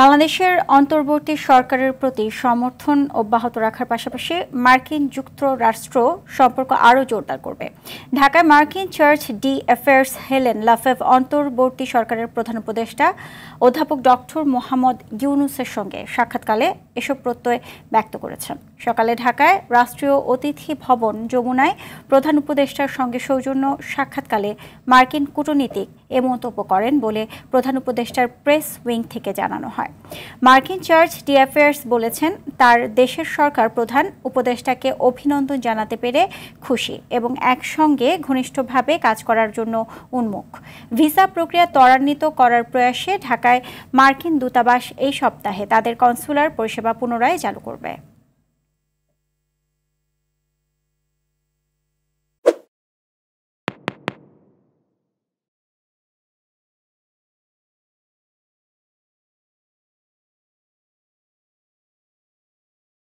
বাংলাদেশের অন্তর্বর্তী সরকারের প্রতি সমর্থন অব্যাহত রাখার পাশাপাশি মার্কিন যুক্তরাষ্ট্র সম্পর্ক আরও জোরদার করবে ঢাকায় মার্কিন charge d' affaires Helen LaFave অন্তর্বর্তী সরকারের প্রধান উপদেষ্টা অধ্যাপক ডক্টর মোহাম্মদ ইউনুসের সঙ্গে সাক্ষাৎকালে এসব প্রত্যয় ব্যক্ত করেছেন সকালে ঢাকায় রাষ্ট্রীয় অতিথি ভবন যমুনায় প্রধান উপদেষ্টার সঙ্গে সৌজন্য সাক্ষাৎকালে মার্কিন কূটনীতিক এ মন্তব্য করেন বলে প্রধান উপদেষ্টার প্রেস উইং থেকে জানানো হয় মার্কিন চার্চ ডি অ্যাফেয়ার্স বলেছেন তার দেশের সরকার প্রধান উপদেষ্টাকে অভিনন্দন জানাতে পেরে খুশি এবং একসঙ্গে ঘনিষ্ঠভাবে কাজ করার জন্য উন্মুখ ভিসা প্রক্রিয়া ত্বরান্বিত করার প্রয়াসে ঢাকায় মার্কিন দূতাবাস এই সপ্তাহে তাদের কনসুলার পরিষেবা পুনরায় চালু করবে